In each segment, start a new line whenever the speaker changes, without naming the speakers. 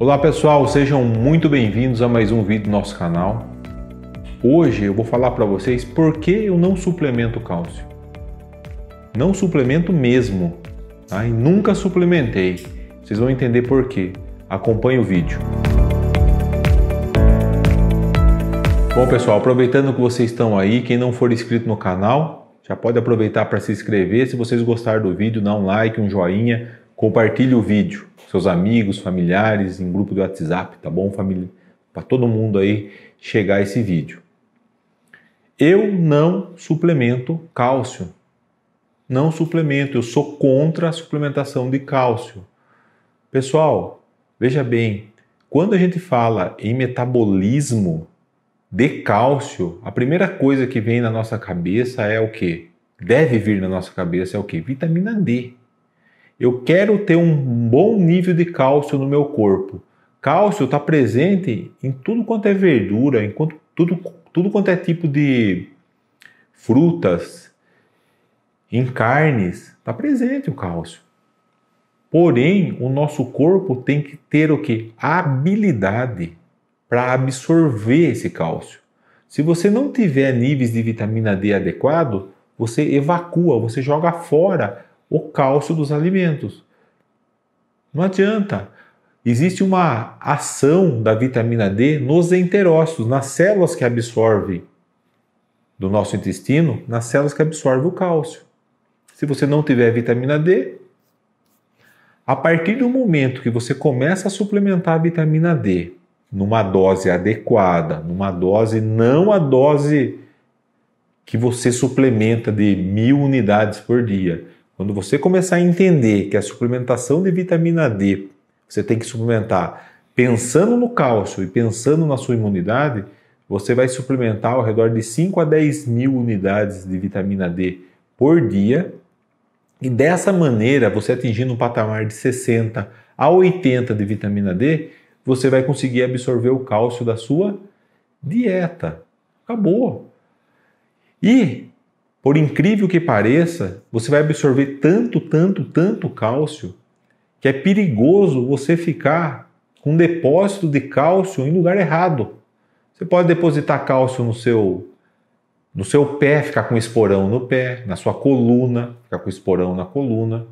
Olá pessoal, sejam muito bem-vindos a mais um vídeo do nosso canal. Hoje eu vou falar para vocês por que eu não suplemento cálcio. Não suplemento mesmo, tá? e nunca suplementei. Vocês vão entender por quê. Acompanhe o vídeo. Bom pessoal, aproveitando que vocês estão aí, quem não for inscrito no canal, já pode aproveitar para se inscrever. Se vocês gostaram do vídeo, dá um like, um joinha, Compartilhe o vídeo, seus amigos, familiares, em grupo de WhatsApp, tá bom, família? Para todo mundo aí chegar esse vídeo. Eu não suplemento cálcio. Não suplemento, eu sou contra a suplementação de cálcio. Pessoal, veja bem, quando a gente fala em metabolismo de cálcio, a primeira coisa que vem na nossa cabeça é o que? Deve vir na nossa cabeça é o que? Vitamina D. Eu quero ter um bom nível de cálcio no meu corpo. Cálcio está presente em tudo quanto é verdura, em tudo, tudo quanto é tipo de frutas, em carnes, está presente o cálcio. Porém, o nosso corpo tem que ter o que? Habilidade para absorver esse cálcio. Se você não tiver níveis de vitamina D adequado, você evacua, você joga fora o cálcio dos alimentos. Não adianta. Existe uma ação da vitamina D nos enterócitos, nas células que absorvem do nosso intestino, nas células que absorvem o cálcio. Se você não tiver vitamina D, a partir do momento que você começa a suplementar a vitamina D numa dose adequada, numa dose não a dose que você suplementa de mil unidades por dia, quando você começar a entender que a suplementação de vitamina D, você tem que suplementar pensando no cálcio e pensando na sua imunidade, você vai suplementar ao redor de 5 a 10 mil unidades de vitamina D por dia. E dessa maneira, você atingindo um patamar de 60 a 80 de vitamina D, você vai conseguir absorver o cálcio da sua dieta. Acabou. E por incrível que pareça, você vai absorver tanto, tanto, tanto cálcio que é perigoso você ficar com um depósito de cálcio em lugar errado. Você pode depositar cálcio no seu no seu pé, ficar com esporão no pé, na sua coluna, ficar com esporão na coluna,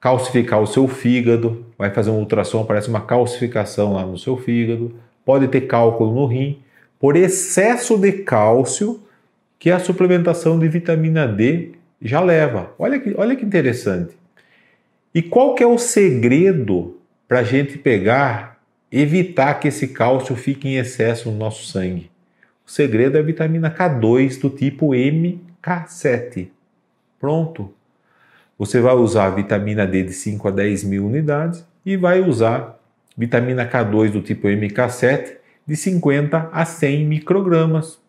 calcificar o seu fígado, vai fazer um ultrassom, aparece uma calcificação lá no seu fígado, pode ter cálculo no rim. Por excesso de cálcio, que a suplementação de vitamina D já leva. Olha que, olha que interessante. E qual que é o segredo para a gente pegar, evitar que esse cálcio fique em excesso no nosso sangue? O segredo é a vitamina K2 do tipo MK7. Pronto. Você vai usar vitamina D de 5 a 10 mil unidades e vai usar vitamina K2 do tipo MK7 de 50 a 100 microgramas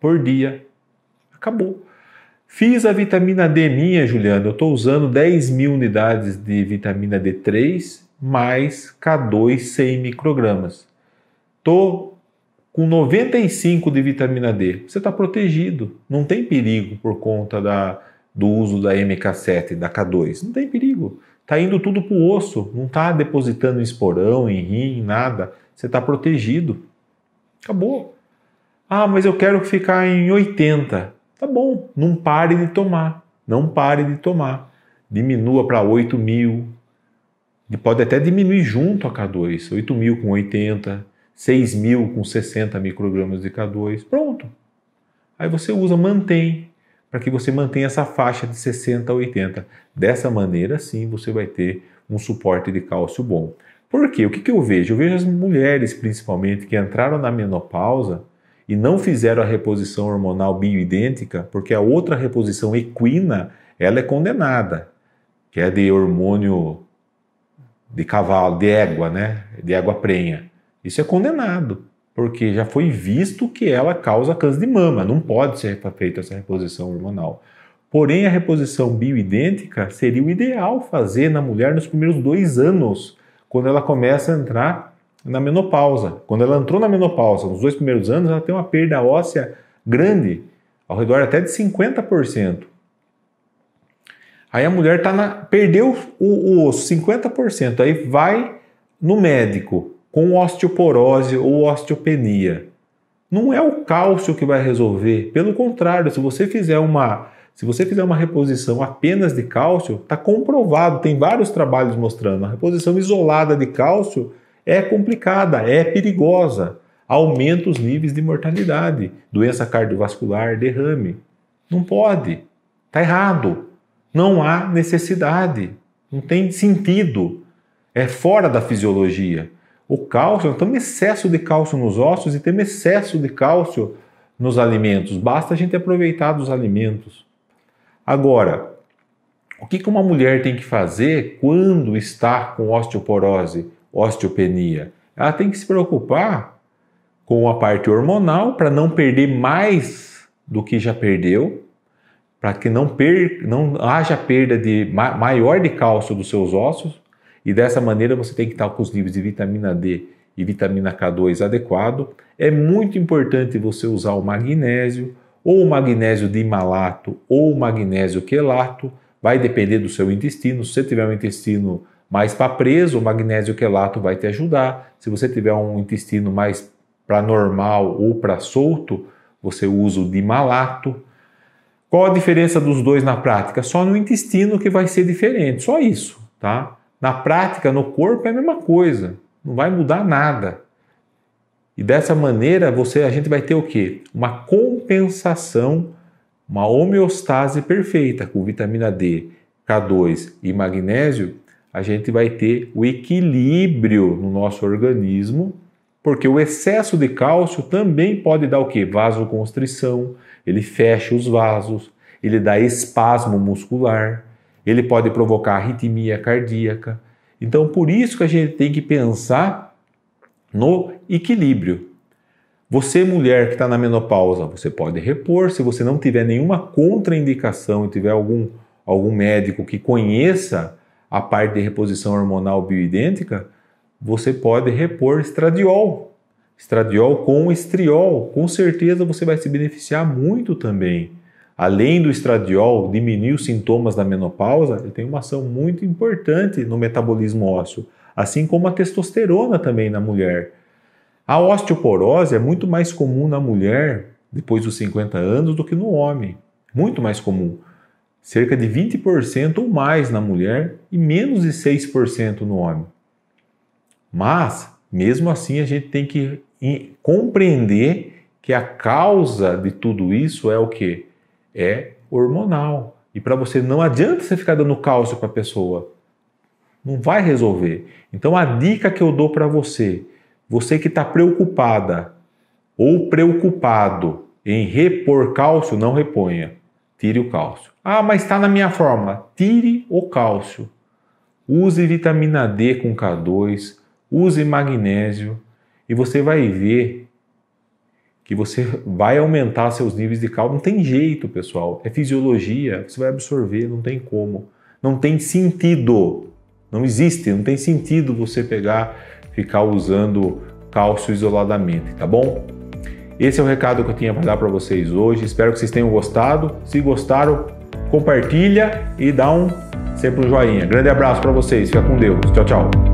por dia. Acabou. Fiz a vitamina D minha, Juliana. Eu estou usando 10 mil unidades de vitamina D3 mais K2 100 microgramas. Estou com 95 de vitamina D. Você está protegido. Não tem perigo por conta da, do uso da MK7 da K2. Não tem perigo. Está indo tudo para o osso. Não está depositando em esporão, em rim, em nada. Você está protegido. Acabou. Ah, mas eu quero ficar em 80. Tá bom, não pare de tomar, não pare de tomar. Diminua para 8 mil, pode até diminuir junto a K2, 8 mil com 80, 6 mil com 60 microgramas de K2, pronto. Aí você usa, mantém, para que você mantenha essa faixa de 60 a 80. Dessa maneira, sim, você vai ter um suporte de cálcio bom. Por quê? O que, que eu vejo? Eu vejo as mulheres, principalmente, que entraram na menopausa, e não fizeram a reposição hormonal bioidêntica, porque a outra reposição equina, ela é condenada, que é de hormônio de cavalo, de égua, né? De égua prenha. Isso é condenado, porque já foi visto que ela causa câncer de mama, não pode ser feita essa reposição hormonal. Porém, a reposição bioidêntica seria o ideal fazer na mulher nos primeiros dois anos, quando ela começa a entrar na menopausa. Quando ela entrou na menopausa, nos dois primeiros anos, ela tem uma perda óssea grande, ao redor até de 50%. Aí a mulher tá na, perdeu o, o osso, 50%. Aí vai no médico com osteoporose ou osteopenia. Não é o cálcio que vai resolver. Pelo contrário, se você fizer uma, se você fizer uma reposição apenas de cálcio, está comprovado, tem vários trabalhos mostrando. A reposição isolada de cálcio é complicada, é perigosa, aumenta os níveis de mortalidade, doença cardiovascular, derrame. Não pode, está errado, não há necessidade, não tem sentido, é fora da fisiologia. O cálcio, nós temos excesso de cálcio nos ossos e temos excesso de cálcio nos alimentos, basta a gente aproveitar dos alimentos. Agora, o que uma mulher tem que fazer quando está com osteoporose? osteopenia? Ela tem que se preocupar com a parte hormonal para não perder mais do que já perdeu, para que não, per não haja perda de ma maior de cálcio dos seus ossos, e dessa maneira você tem que estar com os níveis de vitamina D e vitamina K2 adequado. É muito importante você usar o magnésio, ou o magnésio de malato, ou o magnésio quelato, vai depender do seu intestino. Se você tiver um intestino mas para preso, o magnésio quelato vai te ajudar. Se você tiver um intestino mais para normal ou para solto, você usa o dimalato. Qual a diferença dos dois na prática? Só no intestino que vai ser diferente, só isso, tá? Na prática, no corpo é a mesma coisa, não vai mudar nada. E dessa maneira, você a gente vai ter o quê? Uma compensação, uma homeostase perfeita com vitamina D, K2 e magnésio a gente vai ter o equilíbrio no nosso organismo, porque o excesso de cálcio também pode dar o que? Vasoconstrição, ele fecha os vasos, ele dá espasmo muscular, ele pode provocar arritmia cardíaca. Então, por isso que a gente tem que pensar no equilíbrio. Você, mulher que está na menopausa, você pode repor. Se você não tiver nenhuma contraindicação e tiver algum, algum médico que conheça a parte de reposição hormonal bioidêntica, você pode repor estradiol. Estradiol com estriol, com certeza você vai se beneficiar muito também. Além do estradiol diminuir os sintomas da menopausa, ele tem uma ação muito importante no metabolismo ósseo, assim como a testosterona também na mulher. A osteoporose é muito mais comum na mulher depois dos 50 anos do que no homem, muito mais comum cerca de 20% ou mais na mulher e menos de 6% no homem. Mas, mesmo assim, a gente tem que compreender que a causa de tudo isso é o que? É hormonal. E para você não adianta você ficar dando cálcio para a pessoa. Não vai resolver. Então a dica que eu dou para você, você que está preocupada ou preocupado em repor cálcio, não reponha. Tire o cálcio. Ah, mas está na minha fórmula. Tire o cálcio. Use vitamina D com K2, use magnésio e você vai ver que você vai aumentar seus níveis de cálcio. Não tem jeito, pessoal. É fisiologia. Você vai absorver, não tem como. Não tem sentido. Não existe, não tem sentido você pegar, ficar usando cálcio isoladamente, tá bom? Esse é o recado que eu tinha para dar para vocês hoje. Espero que vocês tenham gostado. Se gostaram, compartilha e dá um sempre um joinha. Grande abraço para vocês. Fica com Deus. Tchau, tchau.